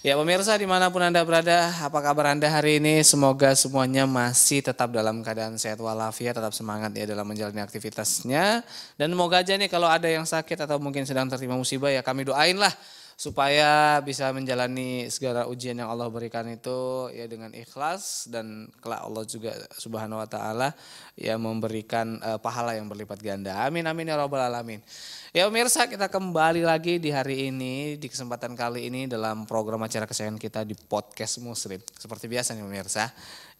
Ya pemirsa dimanapun Anda berada, apa kabar Anda hari ini? Semoga semuanya masih tetap dalam keadaan sehat walafiat, tetap semangat ya dalam menjalani aktivitasnya. Dan semoga aja nih kalau ada yang sakit atau mungkin sedang tertimpa musibah ya kami doain lah supaya bisa menjalani segala ujian yang Allah berikan itu ya dengan ikhlas dan kelak Allah juga subhanahu wa taala ya memberikan uh, pahala yang berlipat ganda. Amin amin ya robbal alamin. Ya pemirsa kita kembali lagi di hari ini di kesempatan kali ini dalam program acara kesayangan kita di podcast Muslim. Seperti biasa nih pemirsa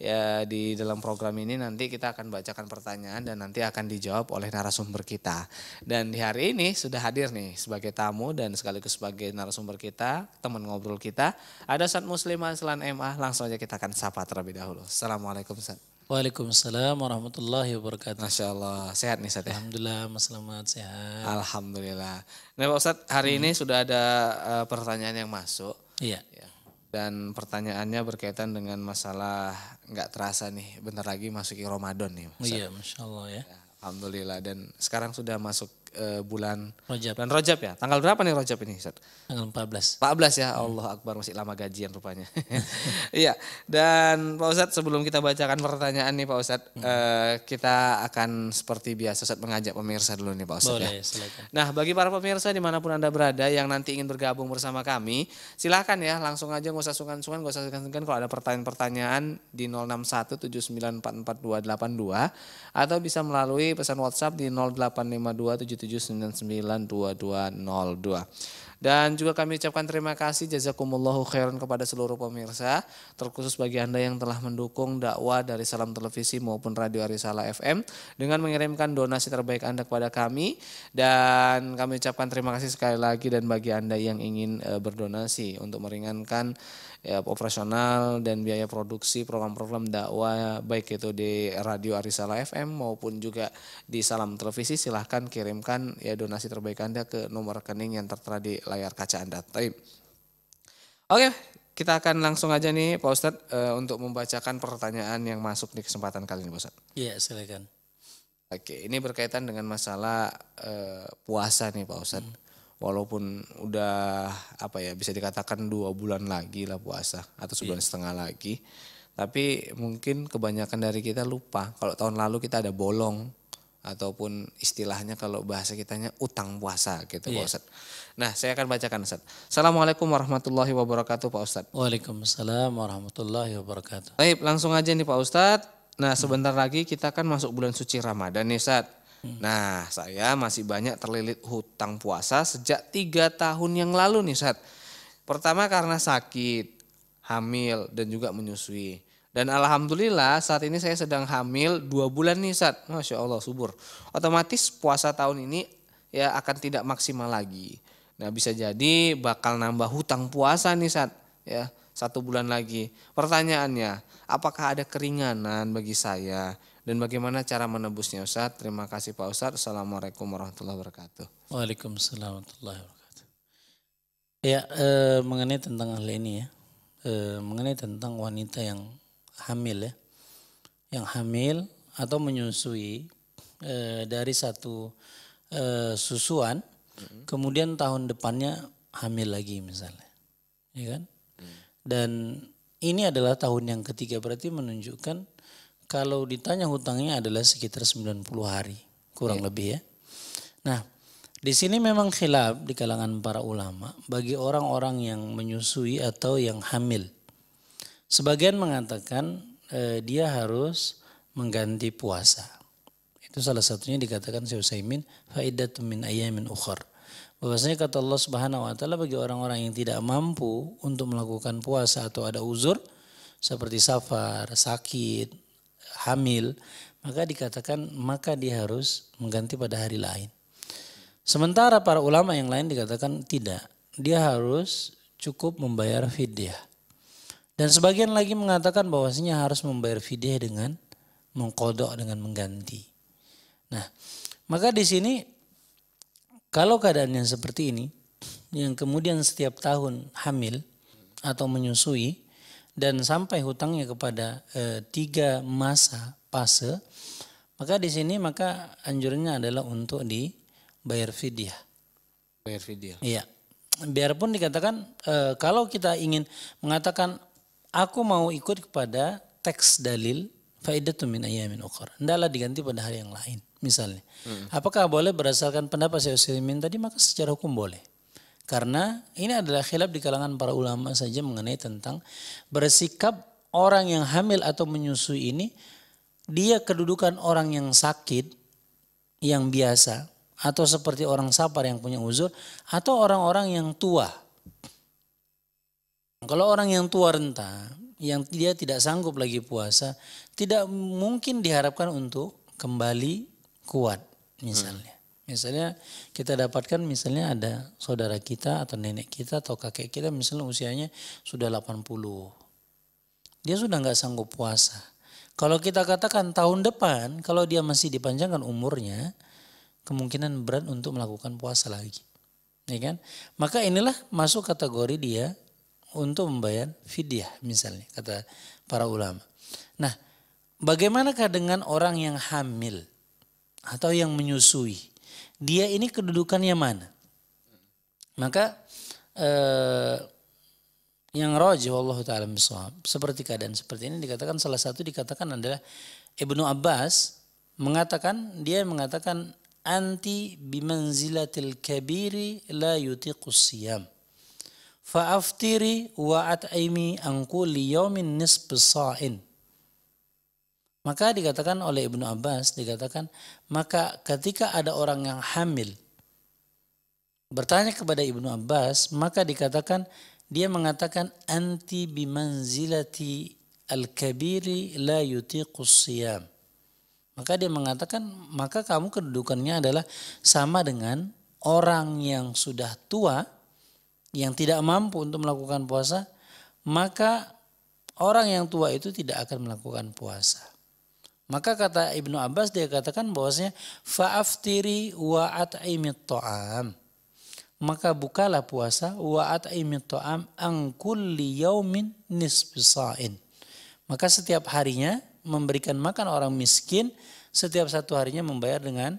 ya di dalam program ini nanti kita akan bacakan pertanyaan dan nanti akan dijawab oleh narasumber kita. Dan di hari ini sudah hadir nih sebagai tamu dan sekaligus sebagai narasumber kita, teman ngobrol kita, ada Ustaz Muslim Aslan MA, langsung aja kita akan sapa terlebih dahulu. Assalamualaikum Ustaz. Waalaikumsalam warahmatullahi wabarakatuh. Masya Allah, sehat nih Ustaz ya? Alhamdulillah, selamat sehat. Alhamdulillah. Nah Pak Ustaz, hari hmm. ini sudah ada uh, pertanyaan yang masuk. Iya. Ya dan pertanyaannya berkaitan dengan masalah nggak terasa nih bentar lagi masuki Ramadan nih. Oh Iya, masya Allah ya. ya. Alhamdulillah dan sekarang sudah masuk uh, bulan Rojab. bulan Rojab ya. Tanggal berapa nih Rojab ini? Ustaz? Tanggal 14. 14 ya. Hmm. Allah Akbar masih lama gajian rupanya. Iya. Dan Pak Ustadz sebelum kita bacakan pertanyaan nih Pak Ustadz, hmm. uh, kita akan seperti biasa Ustadz mengajak pemirsa dulu nih Pak Ustadz Boleh, ya. Nah, bagi para pemirsa dimanapun Anda berada yang nanti ingin bergabung bersama kami, silahkan ya langsung aja nggak usah sungkan-sungkan, nggak usah sungkan-sungkan kalau ada pertanyaan-pertanyaan di 0617944282 atau bisa melalui pesan WhatsApp di 0852 07992202. Dan juga kami ucapkan terima kasih jazakumullahu khairan kepada seluruh pemirsa, terkhusus bagi Anda yang telah mendukung dakwah dari Salam Televisi maupun Radio Arisala FM dengan mengirimkan donasi terbaik Anda kepada kami dan kami ucapkan terima kasih sekali lagi dan bagi Anda yang ingin eh, berdonasi untuk meringankan ya operasional dan biaya produksi program-program dakwah baik itu di radio Arisala FM maupun juga di Salam Televisi silahkan kirimkan ya donasi terbaik Anda ke nomor rekening yang tertera di layar kaca Anda. Taib. Oke, kita akan langsung aja nih Pak Ustad, e, eh, untuk membacakan pertanyaan yang masuk di kesempatan kali ini Pak Ustad. Iya, silakan. Oke, ini berkaitan dengan masalah e, puasa nih Pak Ustadz. Hmm walaupun udah apa ya bisa dikatakan dua bulan lagi lah puasa atau iya. sebulan yeah. setengah lagi tapi mungkin kebanyakan dari kita lupa kalau tahun lalu kita ada bolong ataupun istilahnya kalau bahasa kitanya utang puasa gitu yeah. Pak iya. Ustadz. Nah saya akan bacakan Ustadz. Assalamualaikum warahmatullahi wabarakatuh Pak Ustadz. Waalaikumsalam warahmatullahi wabarakatuh. Baik langsung aja nih Pak Ustadz. Nah sebentar lagi kita kan masuk bulan suci Ramadan nih Ustadz. Hmm. Nah, saya masih banyak terlilit hutang puasa sejak tiga tahun yang lalu nih, Sat. Pertama karena sakit, hamil, dan juga menyusui. Dan alhamdulillah saat ini saya sedang hamil dua bulan nih Sat. Masya Allah subur. Otomatis puasa tahun ini ya akan tidak maksimal lagi. Nah bisa jadi bakal nambah hutang puasa nih Sat. Ya satu bulan lagi. Pertanyaannya apakah ada keringanan bagi saya dan bagaimana cara menebusnya Ustaz. Terima kasih Pak Ustaz. Assalamualaikum warahmatullahi wabarakatuh. Waalaikumsalam warahmatullahi wabarakatuh. Ya, e, mengenai tentang hal ini ya. E, mengenai tentang wanita yang hamil ya. Yang hamil atau menyusui e, dari satu e, susuan hmm kemudian tahun depannya hamil lagi misalnya. Ya kan? Hmm. Dan ini adalah tahun yang ketiga berarti menunjukkan kalau ditanya hutangnya adalah sekitar 90 hari, kurang ya. lebih ya. Nah, di sini memang khilaf di kalangan para ulama bagi orang-orang yang menyusui atau yang hamil. Sebagian mengatakan eh, dia harus mengganti puasa. Itu salah satunya dikatakan Syekh Utsaimin faidatun min ayamin ukhar. Bahwasanya kata Allah Subhanahu wa taala bagi orang-orang yang tidak mampu untuk melakukan puasa atau ada uzur seperti safar, sakit, hamil, maka dikatakan maka dia harus mengganti pada hari lain. Sementara para ulama yang lain dikatakan tidak, dia harus cukup membayar fidyah. Dan sebagian lagi mengatakan bahwasanya harus membayar fidyah dengan mengkodok dengan mengganti. Nah, maka di sini kalau keadaan yang seperti ini, yang kemudian setiap tahun hamil atau menyusui, dan sampai hutangnya kepada e, tiga masa fase, maka di sini maka anjurnya adalah untuk dibayar fidyah. Bayar fidyah. Iya. Biarpun dikatakan e, kalau kita ingin mengatakan aku mau ikut kepada teks dalil faidatu min ayamin ukhra. Hendaklah diganti pada hari yang lain misalnya. Hmm. Apakah boleh berdasarkan pendapat Syekh Utsaimin tadi maka secara hukum boleh. Karena ini adalah khilaf di kalangan para ulama saja mengenai tentang bersikap orang yang hamil atau menyusui ini dia kedudukan orang yang sakit yang biasa atau seperti orang sapar yang punya uzur atau orang-orang yang tua. Kalau orang yang tua renta, yang dia tidak sanggup lagi puasa, tidak mungkin diharapkan untuk kembali kuat misalnya. Misalnya kita dapatkan misalnya ada saudara kita atau nenek kita atau kakek kita misalnya usianya sudah 80. Dia sudah nggak sanggup puasa. Kalau kita katakan tahun depan, kalau dia masih dipanjangkan umurnya, kemungkinan berat untuk melakukan puasa lagi. Ya kan? Maka inilah masuk kategori dia untuk membayar fidyah misalnya, kata para ulama. Nah, bagaimanakah dengan orang yang hamil atau yang menyusui? dia ini kedudukannya mana. Maka eh, yang roji Allah taala seperti keadaan seperti ini dikatakan salah satu dikatakan adalah Ibnu Abbas mengatakan dia mengatakan anti bimanzilatil kabiri la yutiqus siyam fa'aftiri wa ataimi angku kulli nisb sa'in maka dikatakan oleh Ibnu Abbas, dikatakan, maka ketika ada orang yang hamil, bertanya kepada Ibnu Abbas, maka dikatakan, dia mengatakan, anti bimanzilati al-kabiri la yutiqus siyam. Maka dia mengatakan, maka kamu kedudukannya adalah sama dengan orang yang sudah tua, yang tidak mampu untuk melakukan puasa, maka orang yang tua itu tidak akan melakukan puasa. Maka kata Ibnu Abbas dia katakan bahwasanya fa'aftiri wa at'imit ta'am. Maka bukalah puasa wa at'imit ta'am ang kulli yaumin nisfisain. Maka setiap harinya memberikan makan orang miskin, setiap satu harinya membayar dengan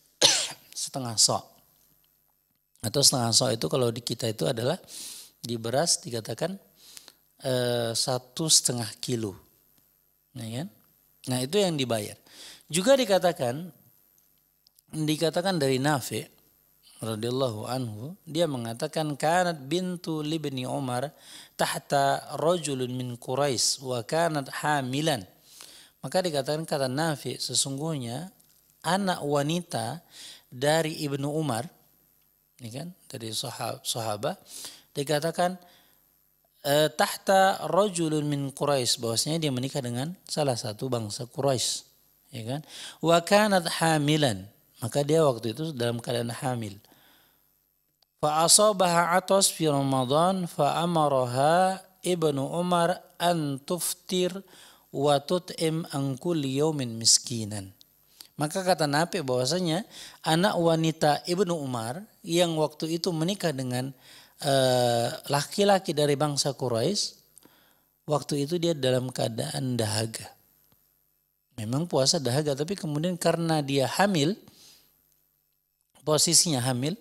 setengah sok. Atau setengah sok itu kalau di kita itu adalah di beras dikatakan eh, satu setengah kilo. Ya kan? Nah itu yang dibayar. Juga dikatakan dikatakan dari Nafi radhiyallahu anhu dia mengatakan kanat bintu libni Umar tahta rajulun min Quraisy wa kanat hamilan. Maka dikatakan kata Nafi sesungguhnya anak wanita dari Ibnu Umar ini kan dari sahab, sahabat dikatakan Eh, tahta rajulun min Quraisy bahwasanya dia menikah dengan salah satu bangsa Quraisy ya kan wa kanat hamilan maka dia waktu itu dalam keadaan hamil fa asabaha atas fi ramadan fa amaraha ibnu umar an tuftir wa tut'im an kulli yawmin miskinan maka kata Nabi bahwasanya anak wanita Ibnu Umar yang waktu itu menikah dengan Eh, laki-laki uh, dari bangsa Quraisy waktu itu dia dalam keadaan dahaga. Memang puasa dahaga tapi kemudian karena dia hamil posisinya hamil,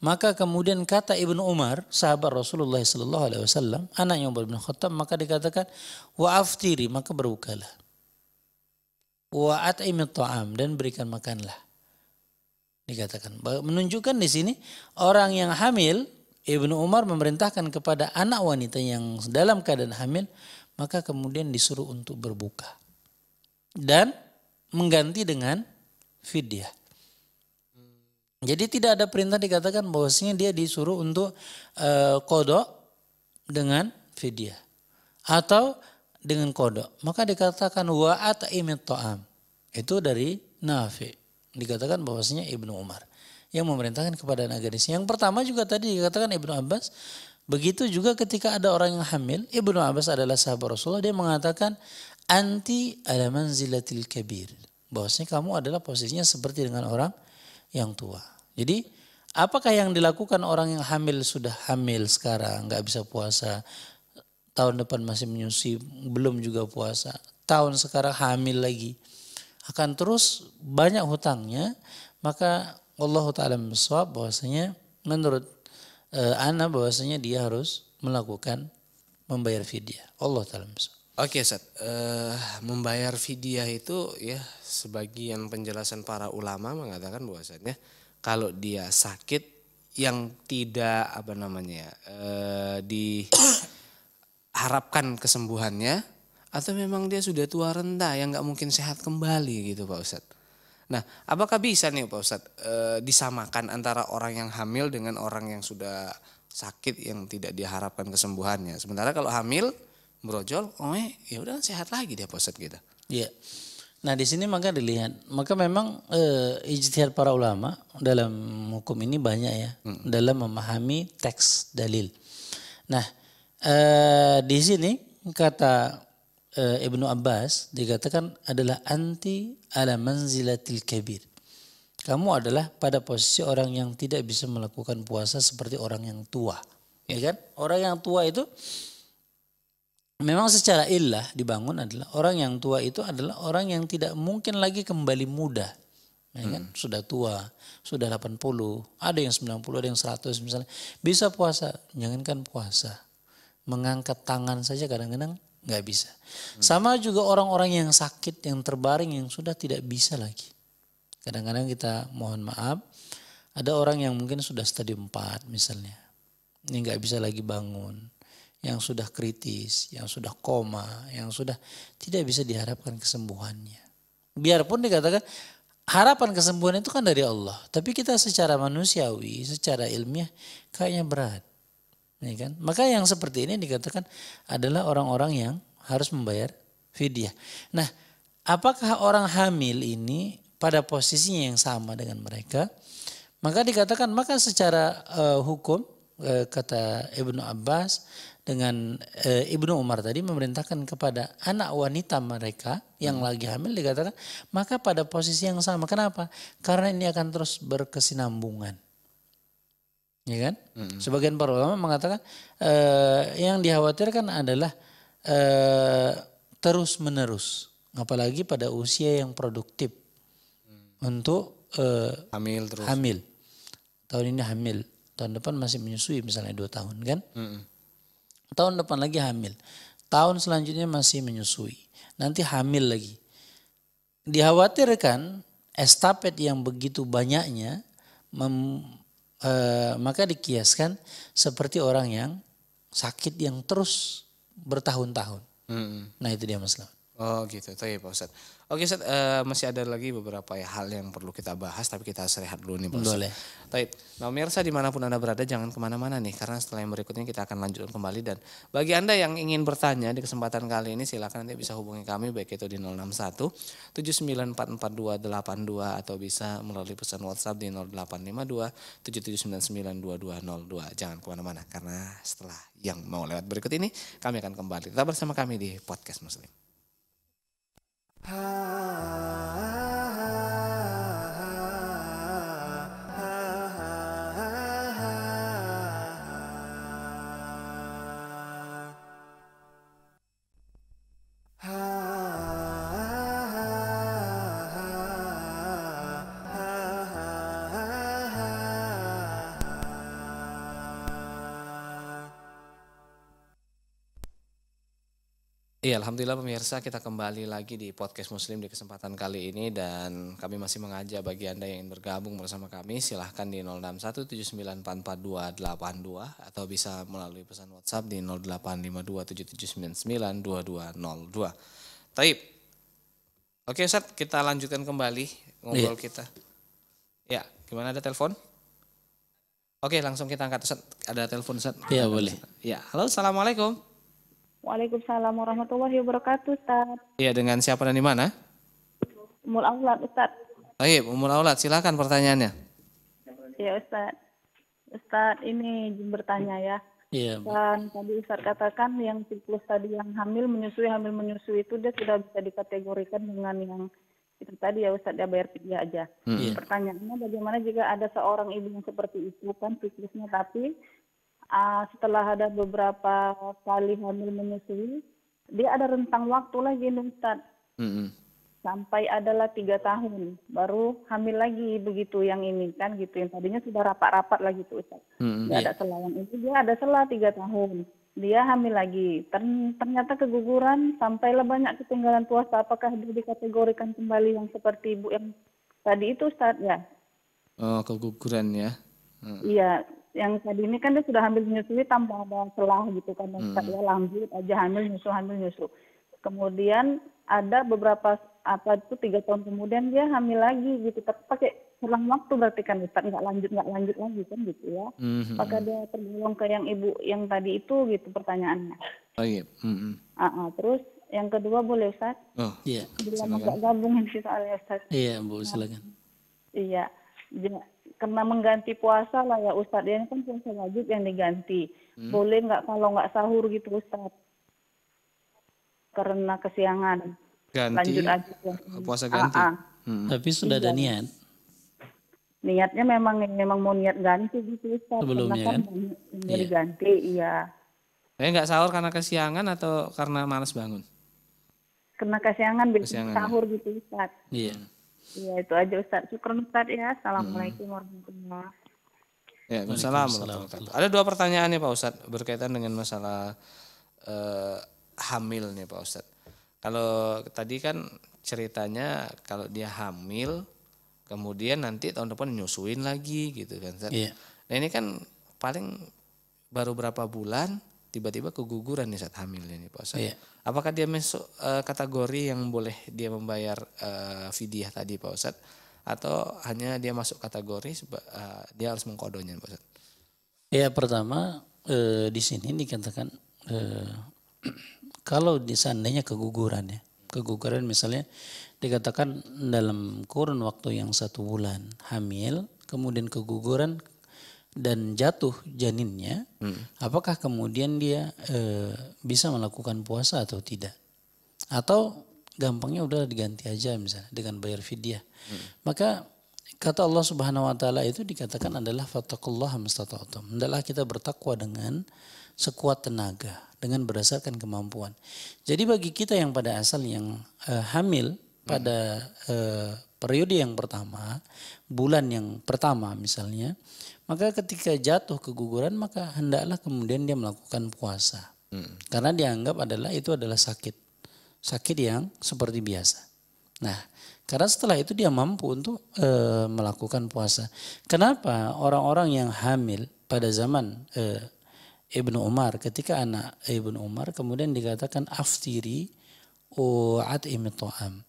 maka kemudian kata Ibnu Umar, sahabat Rasulullah sallallahu alaihi wasallam, anaknya Umar bin Khattab, maka dikatakan wa aftiri, maka berbukalah. Wa at'imit ta'am dan berikan makanlah. Dikatakan menunjukkan di sini orang yang hamil Ibnu Umar memerintahkan kepada anak wanita yang dalam keadaan hamil, maka kemudian disuruh untuk berbuka. Dan mengganti dengan fidyah. Jadi tidak ada perintah dikatakan bahwasanya dia disuruh untuk e, kodok dengan fidyah. Atau dengan kodok. Maka dikatakan wa'at imit ta'am. Itu dari Nafi. Dikatakan bahwasanya Ibnu Umar yang memerintahkan kepada negaris. Yang pertama juga tadi dikatakan Ibnu Abbas, begitu juga ketika ada orang yang hamil, Ibnu Abbas adalah sahabat Rasulullah, dia mengatakan anti ala manzilatil kabir. Bahwasanya kamu adalah posisinya seperti dengan orang yang tua. Jadi apakah yang dilakukan orang yang hamil sudah hamil sekarang nggak bisa puasa tahun depan masih menyusui belum juga puasa tahun sekarang hamil lagi akan terus banyak hutangnya maka Allah taala bisawab bahwasanya menurut e, ana bahwasanya dia harus melakukan membayar fidyah. Allah taala bisawab. Oke, okay, Ustaz. Uh, membayar fidyah itu ya sebagian penjelasan para ulama mengatakan bahwasanya kalau dia sakit yang tidak apa namanya uh, diharapkan kesembuhannya atau memang dia sudah tua renta yang nggak mungkin sehat kembali gitu Pak Ustadz? Nah, apakah bisa nih Pak Ustadz e, disamakan antara orang yang hamil dengan orang yang sudah sakit yang tidak diharapkan kesembuhannya? Sementara kalau hamil brojol, oh ya udah sehat lagi dia Pak Ustadz gitu. Iya. Nah di sini maka dilihat, maka memang e, ijtihad para ulama dalam hukum ini banyak ya hmm. dalam memahami teks dalil. Nah e, di sini kata uh, Ibnu Abbas dikatakan adalah anti ala manzilatil kabir. Kamu adalah pada posisi orang yang tidak bisa melakukan puasa seperti orang yang tua. Ya kan? Orang yang tua itu memang secara ilah dibangun adalah orang yang tua itu adalah orang yang tidak mungkin lagi kembali muda. Ya kan? Hmm. Sudah tua, sudah 80, ada yang 90, ada yang 100 misalnya. Bisa puasa, jangankan puasa. Mengangkat tangan saja kadang-kadang nggak bisa. Sama juga orang-orang yang sakit, yang terbaring, yang sudah tidak bisa lagi. Kadang-kadang kita mohon maaf, ada orang yang mungkin sudah stadium 4 misalnya. Ini nggak bisa lagi bangun. Yang sudah kritis, yang sudah koma, yang sudah tidak bisa diharapkan kesembuhannya. Biarpun dikatakan harapan kesembuhan itu kan dari Allah. Tapi kita secara manusiawi, secara ilmiah kayaknya berat. Ya kan? Maka yang seperti ini dikatakan adalah orang-orang yang harus membayar fidyah. Nah, apakah orang hamil ini pada posisinya yang sama dengan mereka? Maka dikatakan maka secara uh, hukum uh, kata Ibnu Abbas dengan e, Ibnu Umar tadi memerintahkan kepada anak wanita mereka yang hmm. lagi hamil dikatakan maka pada posisi yang sama. Kenapa? Karena ini akan terus berkesinambungan ya kan? Mm-hmm. Sebagian para ulama mengatakan eh, yang dikhawatirkan adalah eh, terus menerus, apalagi pada usia yang produktif mm. untuk eh, hamil terus. Hamil tahun ini hamil, tahun depan masih menyusui misalnya dua tahun kan? Mm-hmm. Tahun depan lagi hamil, tahun selanjutnya masih menyusui, nanti hamil lagi. Dikhawatirkan estafet yang begitu banyaknya mem- e, maka dikiaskan seperti orang yang sakit yang terus bertahun-tahun. Hmm. Nah itu dia masalah. Oh gitu, tapi Pak Ustadz. Oke, Set, uh, masih ada lagi beberapa ya hal yang perlu kita bahas, tapi kita harus rehat dulu nih, Bos. Boleh. Baik, nah pemirsa dimanapun Anda berada, jangan kemana-mana nih, karena setelah yang berikutnya kita akan lanjutkan kembali. Dan bagi Anda yang ingin bertanya di kesempatan kali ini, silakan nanti bisa hubungi kami, baik itu di 061 79444282 atau bisa melalui pesan WhatsApp di 0852 77992202. Jangan kemana-mana, karena setelah yang mau lewat berikut ini, kami akan kembali. Tetap bersama kami di Podcast Muslim. Ah. Iya, alhamdulillah pemirsa kita kembali lagi di podcast Muslim di kesempatan kali ini dan kami masih mengajak bagi Anda yang ingin bergabung bersama kami silahkan di 0617944282 atau bisa melalui pesan WhatsApp di 085277992202. Taib. Oke Ustaz, kita lanjutkan kembali ngobrol iya. kita. Ya, gimana ada telepon? Oke, langsung kita angkat Ustaz. Ada telepon Ustaz. Iya, boleh. Ya, halo Assalamualaikum. Waalaikumsalam warahmatullahi wabarakatuh, Ustaz. Iya, dengan siapa dan di mana? Umul Aulad, Ustaz. Baik, Umul Aulad, silakan pertanyaannya. Iya, Ustaz. Ustaz, ini bertanya ya. Iya. Dan tadi Ustaz katakan yang siklus tadi yang hamil menyusui, hamil menyusui itu dia sudah bisa dikategorikan dengan yang itu tadi ya Ustaz ya bayar fidyah aja. Hmm. Iya. Pertanyaannya bagaimana jika ada seorang ibu yang seperti itu kan siklusnya tapi Ah, setelah ada beberapa kali hamil menyusui, dia ada rentang waktu lagi nih Ustaz. Mm-hmm. Sampai adalah tiga tahun, baru hamil lagi begitu yang ini kan gitu. Yang tadinya sudah rapat-rapat lagi tuh Ustaz. Mm-hmm, iya. dia ada ada selang itu, dia ada selah tiga tahun. Dia hamil lagi, ternyata keguguran sampai sampailah banyak ketinggalan puasa. Apakah dia dikategorikan kembali yang seperti ibu yang tadi itu Ustaz ya? Oh, keguguran ya? Iya, yang tadi ini kan dia sudah hamil menyusui tanpa ada celah gitu kan hmm. dia lanjut aja hamil nyusu hamil nyusu kemudian ada beberapa apa itu tiga tahun kemudian dia hamil lagi gitu tapi pakai kurang waktu berarti kan Ustaz nggak lanjut nggak lanjut lagi kan gitu ya hmm maka hmm, hmm. dia tergolong ke yang ibu yang tadi itu gitu pertanyaannya oh iya hmm uh-uh. terus yang kedua boleh Ustaz oh iya yeah. nggak gabungin sih soalnya Ustaz iya bu silakan iya nah, karena mengganti puasa lah ya Ustadz ini kan puasa wajib yang diganti hmm. boleh nggak kalau nggak sahur gitu Ustadz karena kesiangan ganti lanjut aja eh, puasa ganti ah, ah. Hmm. tapi sudah ada iya. niat niatnya memang memang mau niat ganti gitu Ustaz. sebelumnya kan, kan iya. ganti saya eh, nggak sahur karena kesiangan atau karena malas bangun karena kesiangan, kesiangan. Ya. sahur gitu Ustaz. iya Iya itu aja Ustaz. Syukur Ustaz ya. Assalamualaikum warahmatullahi wabarakatuh. Ya, Assalamualaikum. Ada dua pertanyaan nih Pak Ustadz berkaitan dengan masalah eh, hamil nih Pak Ustadz. Kalau tadi kan ceritanya kalau dia hamil, kemudian nanti tahun depan nyusuin lagi gitu kan. Ustaz. Iya. Nah ini kan paling baru berapa bulan tiba-tiba keguguran nih saat hamil ini, Pak Ustaz. Iya. Apakah dia masuk uh, kategori yang boleh dia membayar uh, fidyah tadi Pak Ustaz atau hanya dia masuk kategori uh, dia harus mengkodonya Pak Ustaz? Ya pertama eh, di sini dikatakan eh, kalau di seandainya keguguran ya keguguran misalnya dikatakan dalam kurun waktu yang satu bulan hamil kemudian keguguran dan jatuh janinnya, hmm. apakah kemudian dia e, bisa melakukan puasa atau tidak? Atau gampangnya udah diganti aja misalnya dengan bayar fidyah. Hmm. Maka kata Allah Subhanahu wa taala itu dikatakan adalah fattaqullaha mastata'tum. Hendaklah kita bertakwa dengan sekuat tenaga, dengan berdasarkan kemampuan. Jadi bagi kita yang pada asal yang e, hamil hmm. pada eh, e, periode yang pertama, bulan yang pertama misalnya, maka ketika jatuh keguguran maka hendaklah kemudian dia melakukan puasa. Hmm. Karena dianggap adalah itu adalah sakit. Sakit yang seperti biasa. Nah, karena setelah itu dia mampu untuk e, melakukan puasa. Kenapa orang-orang yang hamil pada zaman e, Ibnu Umar ketika anak Ibnu Umar kemudian dikatakan aftiri u'at ta'am.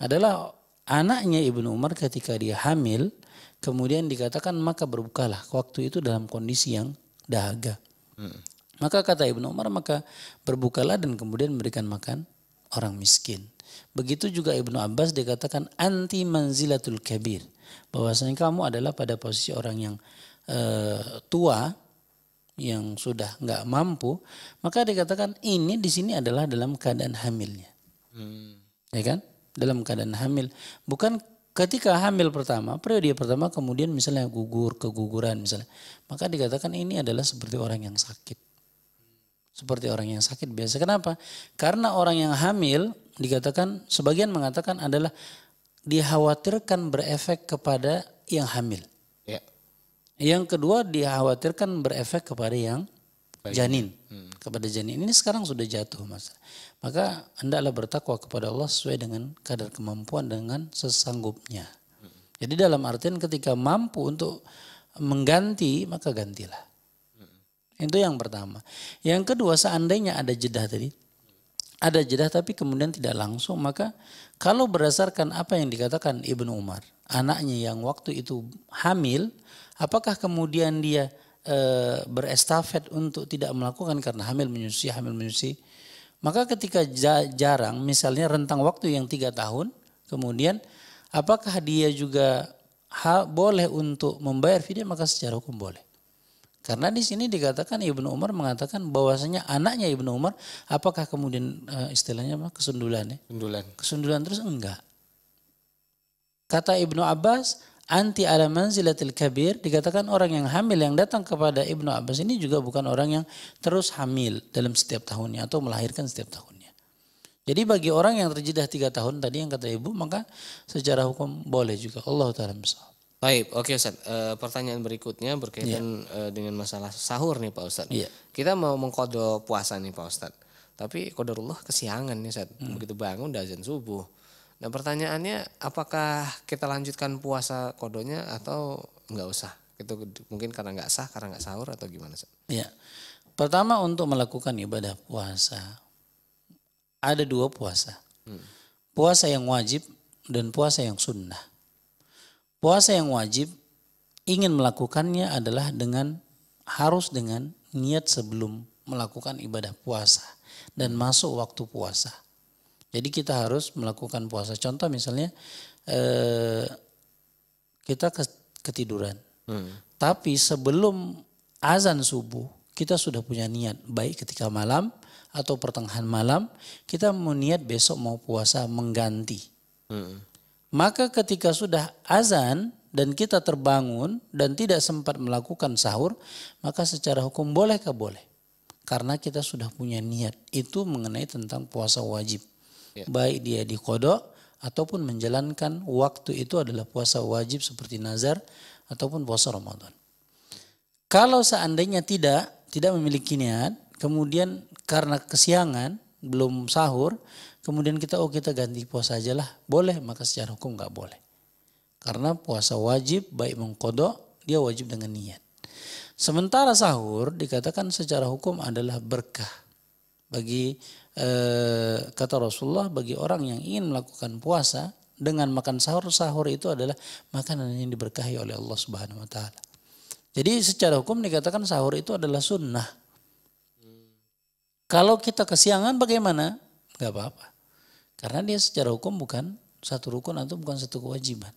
Adalah anaknya Ibnu Umar ketika dia hamil kemudian dikatakan maka berbukalah waktu itu dalam kondisi yang dahaga. Hmm. Maka kata Ibnu Umar maka berbukalah dan kemudian memberikan makan orang miskin. Begitu juga Ibnu Abbas dikatakan anti manzilatul kabir. Bahwasanya kamu adalah pada posisi orang yang e, tua yang sudah nggak mampu, maka dikatakan ini di sini adalah dalam keadaan hamilnya. Hmm. Ya kan? dalam keadaan hamil. Bukan ketika hamil pertama, periode pertama kemudian misalnya gugur, keguguran misalnya. Maka dikatakan ini adalah seperti orang yang sakit. Seperti orang yang sakit biasa. Kenapa? Karena orang yang hamil dikatakan, sebagian mengatakan adalah dikhawatirkan berefek kepada yang hamil. Ya. Yang kedua dikhawatirkan berefek kepada yang Baik. janin. Hmm. Kepada janin. Ini sekarang sudah jatuh mas. Maka hendaklah bertakwa kepada Allah sesuai dengan kadar kemampuan dengan sesanggupnya. Jadi dalam artian ketika mampu untuk mengganti maka gantilah. Itu yang pertama. Yang kedua seandainya ada jedah tadi. Ada jedah tapi kemudian tidak langsung maka kalau berdasarkan apa yang dikatakan Ibnu Umar, anaknya yang waktu itu hamil, apakah kemudian dia e, berestafet untuk tidak melakukan karena hamil menyusui, hamil menyusui? Maka ketika jarang, misalnya rentang waktu yang tiga tahun, kemudian apakah dia juga ha, boleh untuk membayar fidyah? Maka secara hukum boleh. Karena di sini dikatakan Ibnu Umar mengatakan bahwasanya anaknya Ibnu Umar apakah kemudian eh, istilahnya apa kesundulan ya? Kesundulan. Kesundulan terus enggak. Kata Ibnu Abbas anti ala manzilatil kabir dikatakan orang yang hamil yang datang kepada Ibnu Abbas ini juga bukan orang yang terus hamil dalam setiap tahunnya atau melahirkan setiap tahunnya. Jadi bagi orang yang terjedah tiga tahun tadi yang kata ibu maka secara hukum boleh juga Allah taala misal. Baik, oke okay, Ustaz. E, pertanyaan berikutnya berkaitan yeah. Iya. e, dengan masalah sahur nih Pak Ustaz. Yeah. Kita mau mengkodo puasa nih Pak Ustaz. Tapi kodarullah kesiangan nih Ustaz. Hmm. Begitu bangun dah azan subuh Nah pertanyaannya apakah kita lanjutkan puasa kodonya atau nggak usah? Itu mungkin karena nggak sah, karena nggak sahur atau gimana? Ya, pertama untuk melakukan ibadah puasa ada dua puasa. Hmm. Puasa yang wajib dan puasa yang sunnah. Puasa yang wajib ingin melakukannya adalah dengan harus dengan niat sebelum melakukan ibadah puasa dan masuk waktu puasa. Jadi kita harus melakukan puasa. Contoh misalnya eh, kita ketiduran, hmm. tapi sebelum azan subuh kita sudah punya niat baik ketika malam atau pertengahan malam kita mau niat besok mau puasa mengganti. Hmm. Maka ketika sudah azan dan kita terbangun dan tidak sempat melakukan sahur, maka secara hukum bolehkah boleh? Karena kita sudah punya niat itu mengenai tentang puasa wajib. Ya. Baik dia di kodok ataupun menjalankan waktu itu adalah puasa wajib seperti nazar ataupun puasa Ramadan. Kalau seandainya tidak, tidak memiliki niat, kemudian karena kesiangan, belum sahur, kemudian kita oh kita ganti puasa aja lah, boleh maka secara hukum nggak boleh. Karena puasa wajib baik mengkodok, dia wajib dengan niat. Sementara sahur dikatakan secara hukum adalah berkah bagi Eh, kata Rasulullah bagi orang yang ingin melakukan puasa dengan makan sahur sahur itu adalah makanan yang diberkahi oleh Allah Subhanahu wa taala. Jadi secara hukum dikatakan sahur itu adalah sunnah. Kalau kita kesiangan bagaimana? Gak apa-apa. Karena dia secara hukum bukan satu rukun atau bukan satu kewajiban.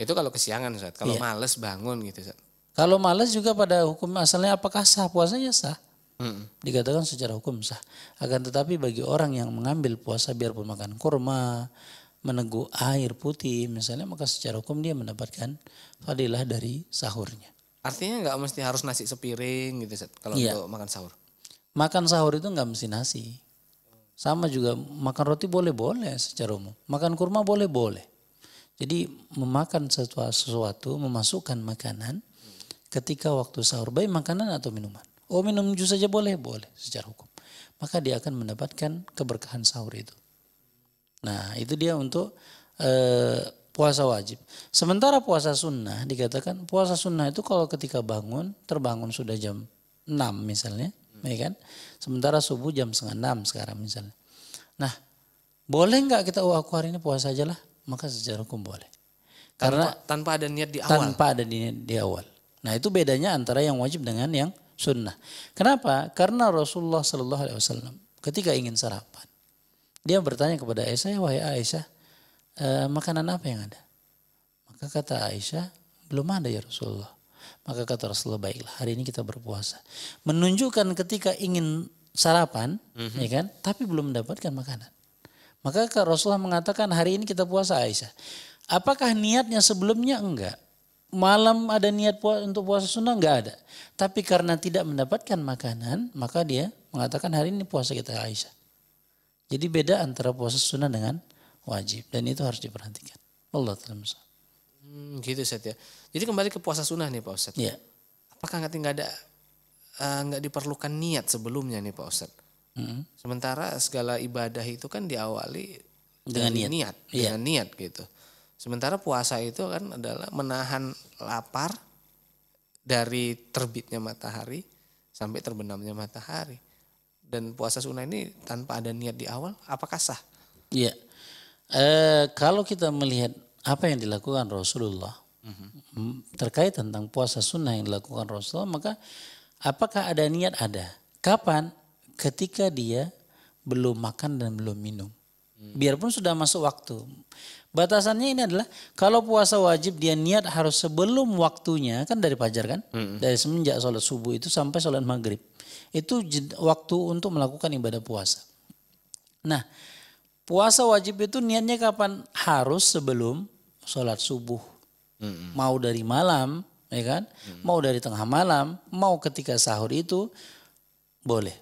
Itu kalau kesiangan Ustaz. Kalau iya. males bangun gitu Ustaz. Kalau males juga pada hukum asalnya apakah sah puasanya sah? Hmm. Dikatakan secara hukum sah. Akan tetapi bagi orang yang mengambil puasa biarpun makan kurma, meneguk air putih misalnya, maka secara hukum dia mendapatkan fadilah dari sahurnya. Artinya nggak mesti harus nasi sepiring gitu Zat, kalau iya. untuk makan sahur. Makan sahur itu nggak mesti nasi. Sama juga makan roti boleh-boleh secara umum. Makan kurma boleh-boleh. Jadi memakan sesuatu, sesuatu memasukkan makanan ketika waktu sahur, baik makanan atau minuman. Oh minum jus saja boleh? Boleh secara hukum. Maka dia akan mendapatkan keberkahan sahur itu. Nah itu dia untuk e, puasa wajib. Sementara puasa sunnah dikatakan puasa sunnah itu kalau ketika bangun, terbangun sudah jam 6 misalnya. Hmm. Ya kan? Sementara subuh jam setengah 6 sekarang misalnya. Nah boleh nggak kita oh aku hari ini puasa aja lah? Maka secara hukum boleh. Tanpa, Karena tanpa ada niat di awal. Tanpa ada niat di awal. Nah itu bedanya antara yang wajib dengan yang sunnah. Kenapa? Karena Rasulullah Shallallahu Alaihi Wasallam ketika ingin sarapan, dia bertanya kepada Aisyah, wahai Aisyah, e, makanan apa yang ada? Maka kata Aisyah, belum ada ya Rasulullah. Maka kata Rasulullah, baiklah hari ini kita berpuasa. Menunjukkan ketika ingin sarapan, mm-hmm. ya kan? Tapi belum mendapatkan makanan. Maka Rasulullah mengatakan hari ini kita puasa Aisyah. Apakah niatnya sebelumnya enggak? malam ada niat puasa, untuk puasa sunnah nggak ada. Tapi karena tidak mendapatkan makanan, maka dia mengatakan hari ini puasa kita ya Aisyah. Jadi beda antara puasa sunnah dengan wajib dan itu harus diperhatikan. Allah taala Hmm, gitu Ustaz ya. Jadi kembali ke puasa sunnah nih Pak Ustaz. Iya. Apakah nggak ada eh, nggak uh, diperlukan niat sebelumnya nih Pak Ustaz? hmm Sementara segala ibadah itu kan diawali dengan niat, niat ya. dengan niat gitu. Sementara puasa itu kan adalah menahan lapar dari terbitnya matahari sampai terbenamnya matahari. Dan puasa sunnah ini tanpa ada niat di awal, apakah sah? Iya. E, kalau kita melihat apa yang dilakukan Rasulullah mm-hmm. terkait tentang puasa sunnah yang dilakukan Rasulullah, maka apakah ada niat ada? Kapan? Ketika dia belum makan dan belum minum biarpun sudah masuk waktu. Batasannya ini adalah kalau puasa wajib dia niat harus sebelum waktunya kan dari fajar kan hmm. dari semenjak sholat subuh itu sampai sholat maghrib itu waktu untuk melakukan ibadah puasa. Nah puasa wajib itu niatnya kapan harus sebelum sholat subuh hmm. mau dari malam ya kan hmm. mau dari tengah malam mau ketika sahur itu boleh.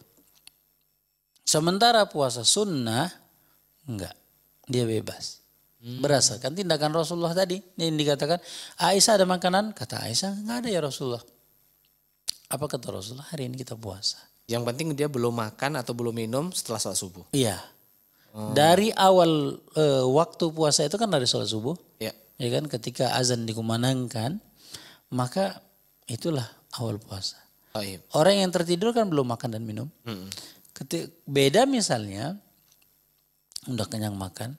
Sementara puasa sunnah Enggak, dia bebas. Hmm. Berdasarkan tindakan Rasulullah tadi, ini dikatakan Aisyah ada makanan, kata Aisyah enggak ada ya Rasulullah. Apa kata Rasulullah hari ini kita puasa? Yang penting dia belum makan atau belum minum setelah sholat subuh. Iya. Hmm. Dari awal e, waktu puasa itu kan dari sholat subuh. Iya. Ya kan ketika azan dikumandangkan, maka itulah awal puasa. Oh, iya. Orang yang tertidur kan belum makan dan minum. Hmm. Ketika, beda misalnya udah kenyang makan,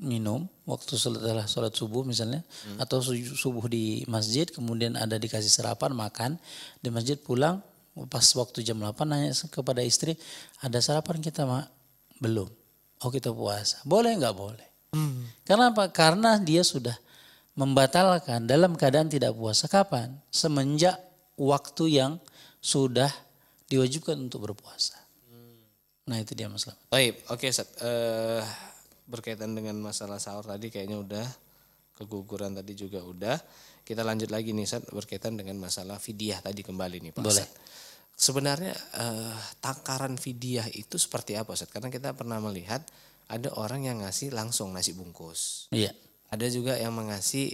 minum waktu setelah sholat subuh misalnya hmm. atau subuh di masjid kemudian ada dikasih sarapan makan di masjid pulang pas waktu jam 8 nanya kepada istri ada sarapan kita mak belum oh kita puasa boleh nggak boleh hmm. karena apa karena dia sudah membatalkan dalam keadaan tidak puasa kapan semenjak waktu yang sudah diwajibkan untuk berpuasa Nah itu dia masalah. Oke, Baik, oke okay, uh, eh, berkaitan dengan masalah sahur tadi kayaknya udah keguguran tadi juga udah. Kita lanjut lagi nih Sat berkaitan dengan masalah fidyah tadi kembali nih Pak Boleh. Sebenarnya eh, takaran fidyah itu seperti apa Sat? Karena kita pernah melihat ada orang yang ngasih langsung nasi bungkus. Iya. Ada juga yang mengasih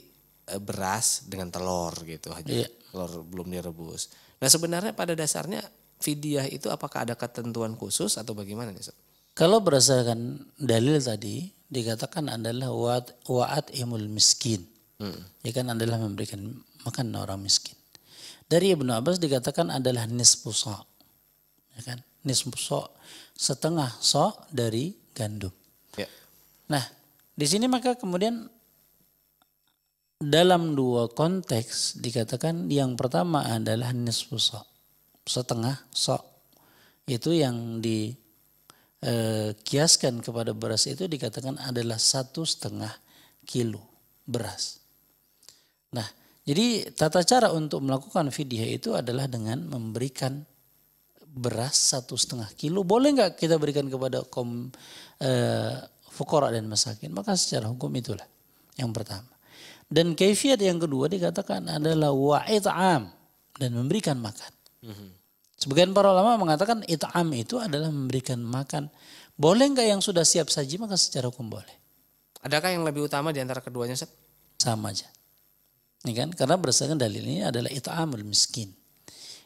eh, beras dengan telur gitu aja. Iya. Telur belum direbus. Nah sebenarnya pada dasarnya fidyah itu apakah ada ketentuan khusus atau bagaimana nih? Kalau berdasarkan dalil tadi dikatakan adalah waat waat imul miskin. Hmm. Ya kan adalah memberikan makan orang miskin. Dari Ibnu Abbas dikatakan adalah nisfu so. Ya kan? Nisfu so, setengah so dari gandum. Ya. Nah, di sini maka kemudian dalam dua konteks dikatakan yang pertama adalah nisfu so setengah sok itu yang dikiaskan eh, e, kepada beras itu dikatakan adalah satu setengah kilo beras. Nah, jadi tata cara untuk melakukan fidyah itu adalah dengan memberikan beras satu setengah kilo. Boleh nggak kita berikan kepada kom e, eh, fukora dan masakin? Maka secara hukum itulah yang pertama. Dan kefiat yang kedua dikatakan adalah wa'it'am dan memberikan makan. Mm -hmm. Sebagian para ulama mengatakan it'am itu adalah memberikan makan. Boleh nggak yang sudah siap saji makan secara hukum boleh. Adakah yang lebih utama di antara keduanya, Seth? Sama aja. Ini kan karena berdasarkan dalil ini adalah it'amul miskin.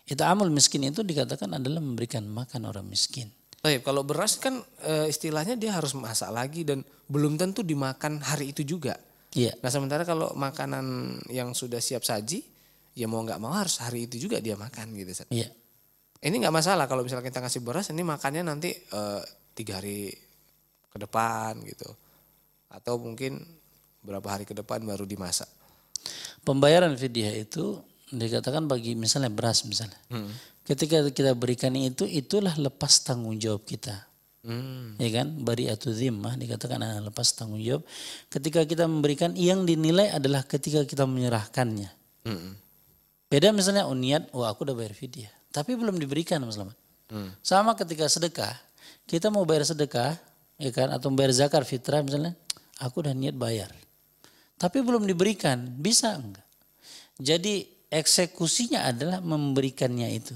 It'amul miskin itu dikatakan adalah memberikan makan orang miskin. Baik, kalau beras kan e, istilahnya dia harus masak lagi dan belum tentu dimakan hari itu juga. Iya. Nah sementara kalau makanan yang sudah siap saji, ya mau nggak mau harus hari itu juga dia makan gitu. Seth. Iya ini nggak masalah kalau misalnya kita kasih beras ini makannya nanti uh, tiga hari ke depan gitu atau mungkin berapa hari ke depan baru dimasak pembayaran fidyah itu dikatakan bagi misalnya beras misalnya hmm. ketika kita berikan itu itulah lepas tanggung jawab kita Hmm. Ya kan? Bari atau zimah dikatakan adalah lepas tanggung jawab. Ketika kita memberikan yang dinilai adalah ketika kita menyerahkannya. Hmm. Beda misalnya oh niat, oh aku udah bayar fidyah tapi belum diberikan Mas Slamet. Hmm. Sama ketika sedekah, kita mau bayar sedekah, ya kan, atau bayar zakar fitrah misalnya, aku udah niat bayar. Tapi belum diberikan, bisa enggak? Jadi eksekusinya adalah memberikannya itu.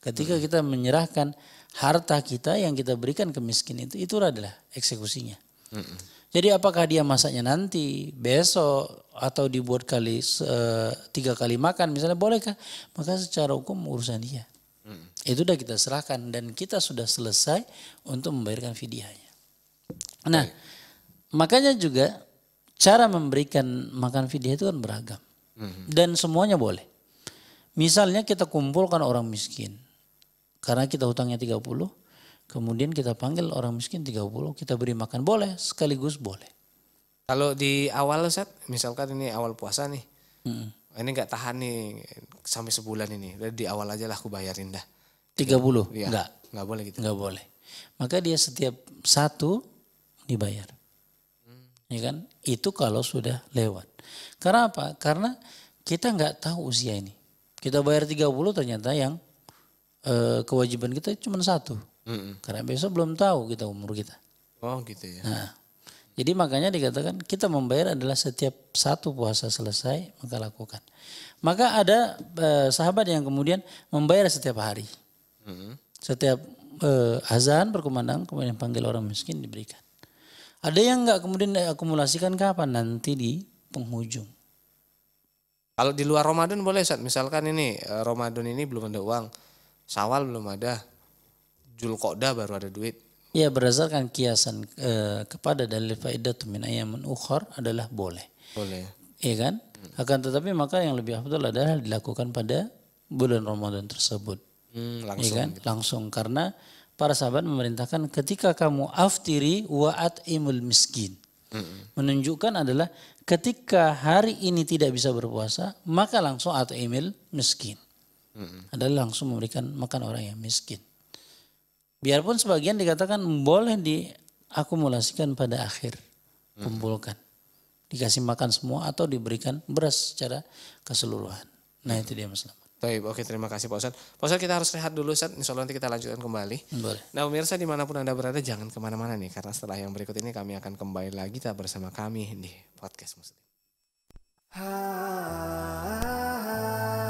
Ketika hmm. kita menyerahkan harta kita yang kita berikan ke miskin itu, itu adalah eksekusinya. Hmm. Jadi apakah dia masaknya nanti, besok, atau dibuat kali uh, tiga kali makan misalnya bolehkah? Maka secara hukum urusan dia. Itu sudah kita serahkan dan kita sudah selesai untuk membayarkan fidyahnya. Nah, Baik. makanya juga cara memberikan makan fidyah itu kan beragam. Hmm. Dan semuanya boleh. Misalnya kita kumpulkan orang miskin. Karena kita hutangnya 30, kemudian kita panggil orang miskin 30, kita beri makan. Boleh, sekaligus boleh. Kalau di awal set, misalkan ini awal puasa nih. Hmm. Ini nggak tahan nih sampai sebulan ini. Di awal aja lah aku bayarin dah. 30? Ya. Enggak. Enggak boleh gitu. Enggak boleh. Maka dia setiap satu dibayar. Hmm. Ya kan? Itu kalau sudah lewat. Karena apa? Karena kita enggak tahu usia ini. Kita bayar 30 ternyata yang e, kewajiban kita cuma satu. Hmm. Karena besok belum tahu kita umur kita. Oh gitu ya. Nah, jadi makanya dikatakan kita membayar adalah setiap satu puasa selesai maka lakukan. Maka ada eh, sahabat yang kemudian membayar setiap hari. Setiap eh, azan berkumandang kemudian panggil orang miskin diberikan. Ada yang nggak kemudian akumulasikan kapan? Nanti di penghujung. Kalau di luar Ramadan boleh saat misalkan ini eh, Ramadan ini belum ada uang, Sawal belum ada, julkoda baru ada duit. Ya berdasarkan kiasan eh, kepada dalil faidah min ayamun ukhar adalah boleh. Boleh. Iya kan? Akan tetapi maka yang lebih afdal adalah dilakukan pada bulan Ramadan tersebut. Hmm, iya langsung. Ya kan? Gitu. Langsung karena para sahabat memerintahkan ketika kamu aftiri waat imul miskin. Hmm. Menunjukkan adalah ketika hari ini tidak bisa berpuasa, maka langsung at imil miskin. Hmm. Adalah langsung memberikan makan orang yang miskin. Biarpun sebagian dikatakan boleh diakumulasikan pada akhir. Hmm. Kumpulkan. Dikasih makan semua atau diberikan beras secara keseluruhan. Nah hmm. itu dia masalah. Oke, terima kasih Pak Ustadz. Pak Ustadz kita harus rehat dulu Ustadz. Insya Allah nanti kita lanjutkan kembali. Boleh. Nah pemirsa dimanapun Anda berada jangan kemana-mana nih. Karena setelah yang berikut ini kami akan kembali lagi tak bersama kami di Podcast Muslim. Ha, ha, ha.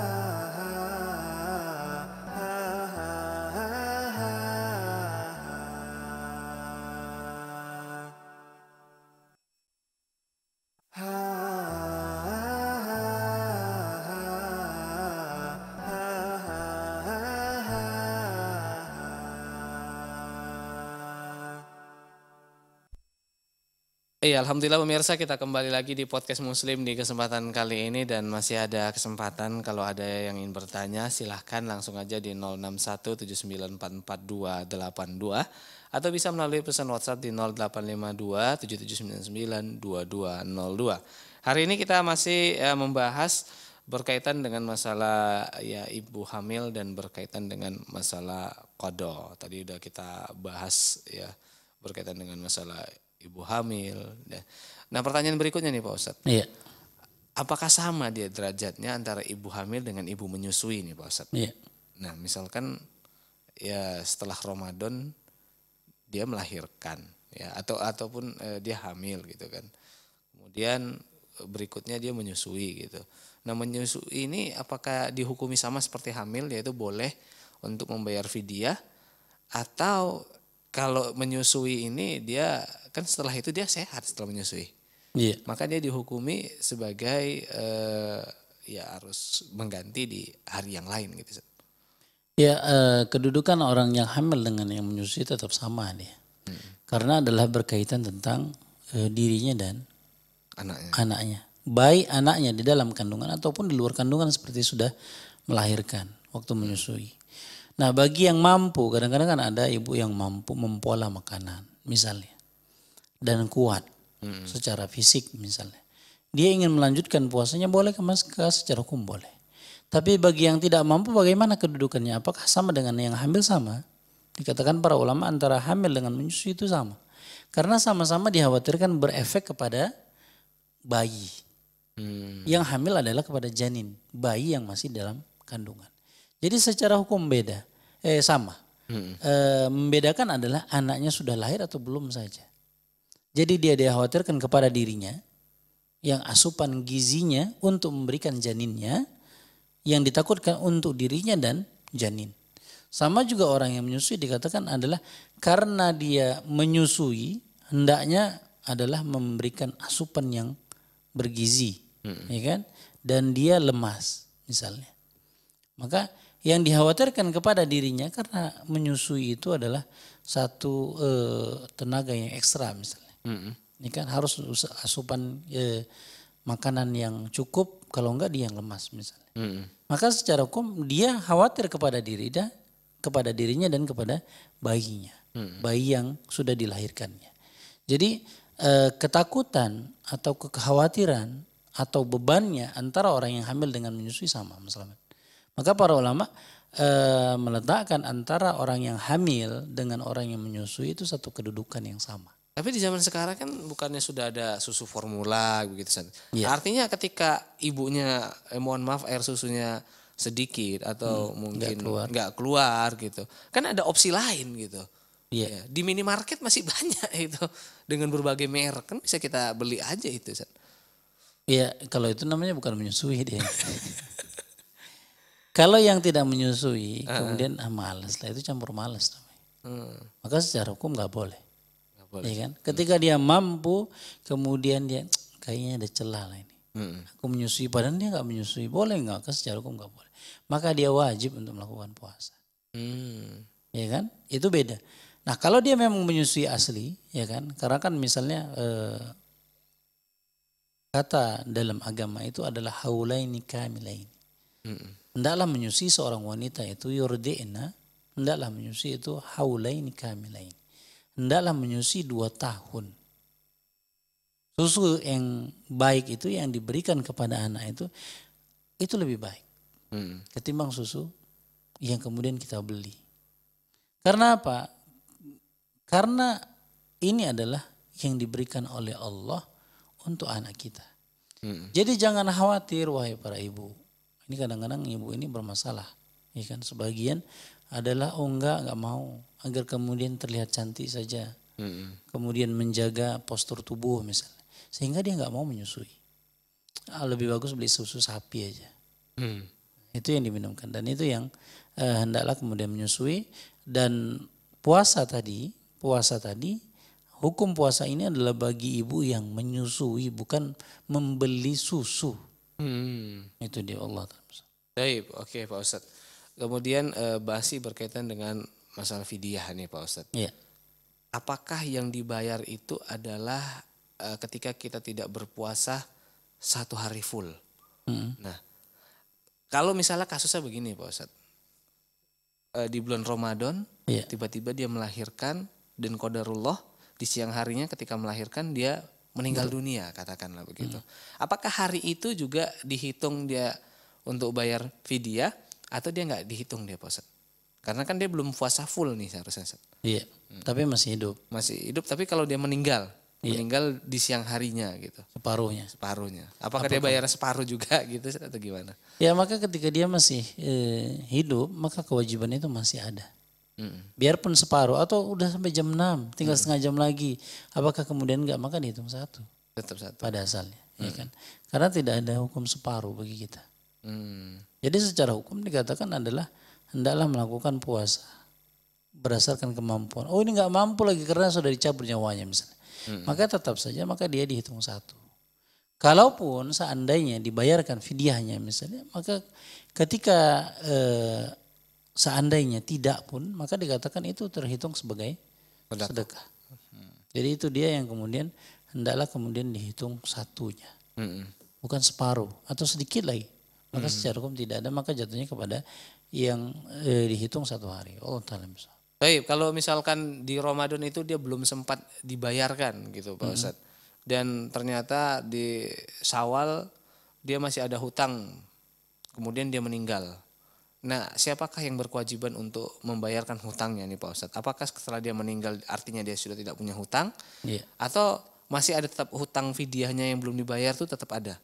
Iya, alhamdulillah pemirsa kita kembali lagi di podcast Muslim di kesempatan kali ini dan masih ada kesempatan kalau ada yang ingin bertanya silahkan langsung aja di 0617944282 atau bisa melalui pesan WhatsApp di 085277992202. Hari ini kita masih ya, membahas berkaitan dengan masalah ya ibu hamil dan berkaitan dengan masalah kodo. Tadi udah kita bahas ya berkaitan dengan masalah ibu hamil. Ya. Nah pertanyaan berikutnya nih Pak Ustadz. Iya. Apakah sama dia derajatnya antara ibu hamil dengan ibu menyusui nih Pak Ustadz? Iya. Nah misalkan ya setelah Ramadan dia melahirkan ya atau ataupun eh, dia hamil gitu kan. Kemudian e, berikutnya dia menyusui gitu. Nah menyusui ini apakah dihukumi sama seperti hamil yaitu boleh untuk membayar fidyah atau kalau menyusui ini dia kan setelah itu dia sehat setelah menyusui. Iya. Maka dia dihukumi sebagai uh, ya harus mengganti di hari yang lain gitu. Ya uh, kedudukan orang yang hamil dengan yang menyusui tetap sama nih, Hmm. Karena adalah berkaitan tentang uh, dirinya dan anaknya. Anaknya. Baik anaknya di dalam kandungan ataupun di luar kandungan seperti sudah melahirkan waktu menyusui. Hmm. Nah bagi yang mampu, kadang-kadang kan ada ibu yang mampu mempola makanan misalnya. Dan kuat hmm. secara fisik misalnya. Dia ingin melanjutkan puasanya boleh kemas ke secara hukum boleh. Tapi bagi yang tidak mampu bagaimana kedudukannya? Apakah sama dengan yang hamil sama? Dikatakan para ulama antara hamil dengan menyusui itu sama. Karena sama-sama dikhawatirkan berefek kepada bayi. Hmm. Yang hamil adalah kepada janin, bayi yang masih dalam kandungan. Jadi secara hukum beda, eh sama. Hmm. E, membedakan adalah anaknya sudah lahir atau belum saja. Jadi dia dikhawatirkan kepada dirinya yang asupan gizinya untuk memberikan janinnya yang ditakutkan untuk dirinya dan janin. Sama juga orang yang menyusui dikatakan adalah karena dia menyusui hendaknya adalah memberikan asupan yang bergizi, hmm. ya kan? Dan dia lemas misalnya. Maka yang dikhawatirkan kepada dirinya karena menyusui itu adalah satu e, tenaga yang ekstra misalnya. Mm -hmm. Ini kan harus asupan e, makanan yang cukup, kalau enggak dia yang lemas misalnya. Mm -hmm. Maka secara hukum dia khawatir kepada diri dan kepada dirinya dan kepada bayinya, mm -hmm. bayi yang sudah dilahirkannya. Jadi e, ketakutan atau kekhawatiran atau bebannya antara orang yang hamil dengan menyusui sama, misalnya. Maka para ulama e, meletakkan antara orang yang hamil dengan orang yang menyusui itu satu kedudukan yang sama. Tapi di zaman sekarang kan bukannya sudah ada susu formula begitu Ya. Artinya ketika ibunya eh, mohon maaf air susunya sedikit atau hmm, mungkin nggak keluar. keluar gitu. Kan ada opsi lain gitu. Iya. Ya. Di minimarket masih banyak itu dengan berbagai merek kan bisa kita beli aja itu. Iya, kalau itu namanya bukan menyusui deh. Kalau yang tidak menyusui, uh ah. -huh. kemudian ah, malas lah itu campur malas, namanya. Hmm. Maka secara hukum nggak boleh. Gak boleh. Ya kan? Ketika hmm. dia mampu, kemudian dia kayaknya ada celah lah ini. Hmm. Aku menyusui, padahal dia nggak menyusui, boleh nggak? Karena secara hukum nggak boleh. Maka dia wajib untuk melakukan puasa. Hmm. Ya kan? Itu beda. Nah kalau dia memang menyusui asli, ya kan? Karena kan misalnya eh, kata dalam agama itu adalah haulaini kamilaini. Hmm Hendaklah menyusui seorang wanita itu yurdi'na, hendaklah menyusui itu haulain kamilain. Hendaklah menyusui dua tahun. Susu yang baik itu yang diberikan kepada anak itu, itu lebih baik. Hmm. Ketimbang susu yang kemudian kita beli. Karena apa? Karena ini adalah yang diberikan oleh Allah untuk anak kita. Hmm. Jadi jangan khawatir wahai para ibu. Ini kadang-kadang ibu ya ini bermasalah. Ya kan sebagian adalah oh enggak enggak mau agar kemudian terlihat cantik saja. Mm -hmm. Kemudian menjaga postur tubuh misalnya. Sehingga dia enggak mau menyusui. Ah, lebih bagus beli susu sapi aja. Mm. Itu yang diminumkan dan itu yang eh, hendaklah kemudian menyusui dan puasa tadi, puasa tadi hukum puasa ini adalah bagi ibu yang menyusui bukan membeli susu. Hmm. Itu dia Allah. Baik, oke Pak Ustadz. Kemudian e, basi berkaitan dengan masalah fidyah nih Pak Ustadz. Iya. Apakah yang dibayar itu adalah e, ketika kita tidak berpuasa satu hari full? Hmm. Nah, kalau misalnya kasusnya begini Pak Ustadz. E, di bulan Ramadan, iya. tiba-tiba dia melahirkan dan kodarullah di siang harinya ketika melahirkan dia meninggal dunia katakanlah begitu. Hmm. Apakah hari itu juga dihitung dia untuk bayar fidyah atau dia nggak dihitung dia puasa? Karena kan dia belum puasa full nih seharusnya. Iya. Hmm. Tapi masih hidup. Masih hidup tapi kalau dia meninggal iya. meninggal di siang harinya gitu. Separuhnya. Separuhnya. Apakah, Apakah dia bayar separuh juga gitu atau gimana? Ya maka ketika dia masih eh, hidup maka kewajiban itu masih ada. Mm. Biarpun separuh atau udah sampai jam 6, tinggal mm. setengah jam lagi. Apakah kemudian nggak makan dihitung satu? Tetap satu. Pada asalnya, mm. ya kan? Karena tidak ada hukum separuh bagi kita. Mm. Jadi secara hukum dikatakan adalah hendaklah melakukan puasa berdasarkan kemampuan. Oh ini nggak mampu lagi karena sudah dicabut nyawanya misalnya. Mm. Maka tetap saja maka dia dihitung satu. Kalaupun seandainya dibayarkan fidyahnya misalnya, maka ketika eh, seandainya tidak pun maka dikatakan itu terhitung sebagai sedekah. sedekah. Hmm. Jadi itu dia yang kemudian hendaklah kemudian dihitung satunya. Hmm. Bukan separuh atau sedikit lagi. Maka hmm. secara hukum tidak ada maka jatuhnya kepada yang eh, dihitung satu hari. Oh, taala Baik, kalau misalkan di Ramadan itu dia belum sempat dibayarkan gitu Pak hmm. Ustaz. Dan ternyata di Sawal dia masih ada hutang. Kemudian dia meninggal Nah, siapakah yang berkewajiban untuk membayarkan hutangnya nih Pak Ustadz? Apakah setelah dia meninggal artinya dia sudah tidak punya hutang? Iya. Atau masih ada tetap hutang fidyahnya yang belum dibayar tuh tetap ada?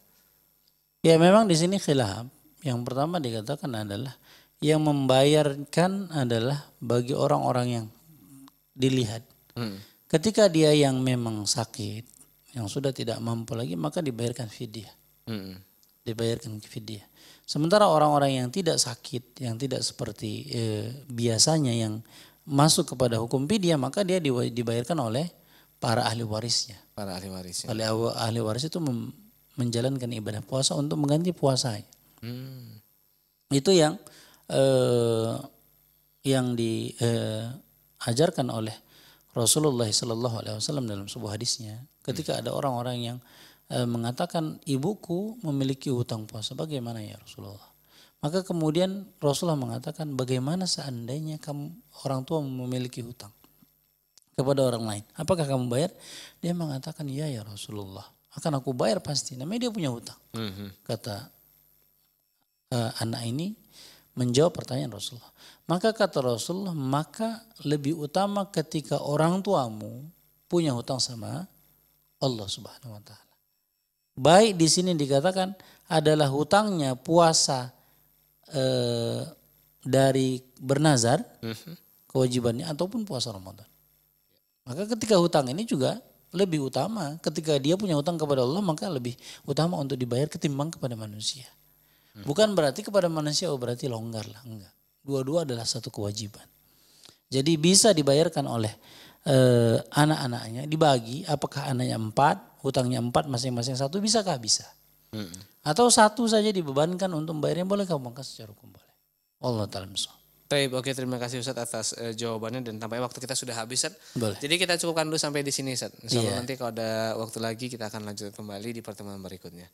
Ya memang di sini khilaf. Yang pertama dikatakan adalah yang membayarkan adalah bagi orang-orang yang dilihat. Hmm. Ketika dia yang memang sakit, yang sudah tidak mampu lagi, maka dibayarkan fidyah. Hmm dibayarkan fidyah. Sementara orang-orang yang tidak sakit, yang tidak seperti e, biasanya yang masuk kepada hukum fidyah, maka dia dibayarkan oleh para ahli warisnya. Para ahli warisnya. Ahli, ahli waris itu mem, menjalankan ibadah puasa untuk mengganti puasa. Hmm. Itu yang e, yang diajarkan e, oleh Rasulullah Shallallahu Alaihi Wasallam dalam sebuah hadisnya. Ketika hmm. ada orang-orang yang E, mengatakan ibuku memiliki hutang puasa. Bagaimana ya Rasulullah? Maka kemudian Rasulullah mengatakan bagaimana seandainya kamu orang tua memiliki hutang kepada orang lain. Apakah kamu bayar? Dia mengatakan ya ya Rasulullah. Akan aku bayar pasti. Namanya dia punya hutang. Mm -hmm. Kata uh, anak ini menjawab pertanyaan Rasulullah. Maka kata Rasulullah, maka lebih utama ketika orang tuamu punya hutang sama Allah Subhanahu wa taala. Baik di sini dikatakan adalah hutangnya puasa eh, dari bernazar, mhm. kewajibannya ataupun puasa Ramadan. Maka ketika hutang ini juga lebih utama ketika dia punya hutang kepada Allah maka lebih utama untuk dibayar ketimbang kepada manusia. Mhm. Bukan berarti kepada manusia oh berarti longgar lah, enggak. Dua-dua adalah satu kewajiban. Jadi bisa dibayarkan oleh e, anak-anaknya dibagi apakah anaknya empat hutangnya empat masing-masing satu bisakah bisa mm -mm. atau satu saja dibebankan untuk bayarnya boleh kamu secara hukum boleh Allah taala oke terima kasih Ustaz atas uh, jawabannya dan tampaknya waktu kita sudah habis Ustaz. Boleh. Jadi kita cukupkan dulu sampai di sini Ustaz. Insyaallah yeah. nanti kalau ada waktu lagi kita akan lanjut kembali di pertemuan berikutnya.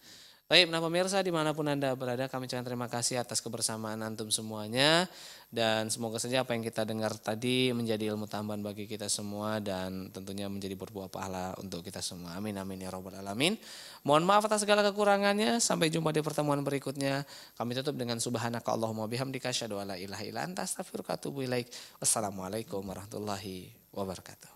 Baik, nah pemirsa dimanapun Anda berada kami ucapkan terima kasih atas kebersamaan Antum semuanya. Dan semoga saja apa yang kita dengar tadi menjadi ilmu tambahan bagi kita semua dan tentunya menjadi berbuah pahala untuk kita semua. Amin, amin ya robbal alamin. Mohon maaf atas segala kekurangannya. Sampai jumpa di pertemuan berikutnya. Kami tutup dengan subhanaka Allahumma bihamdika syadu ala ilaha ila anta astaghfiruka katubu ilaik. Wassalamualaikum warahmatullahi wabarakatuh.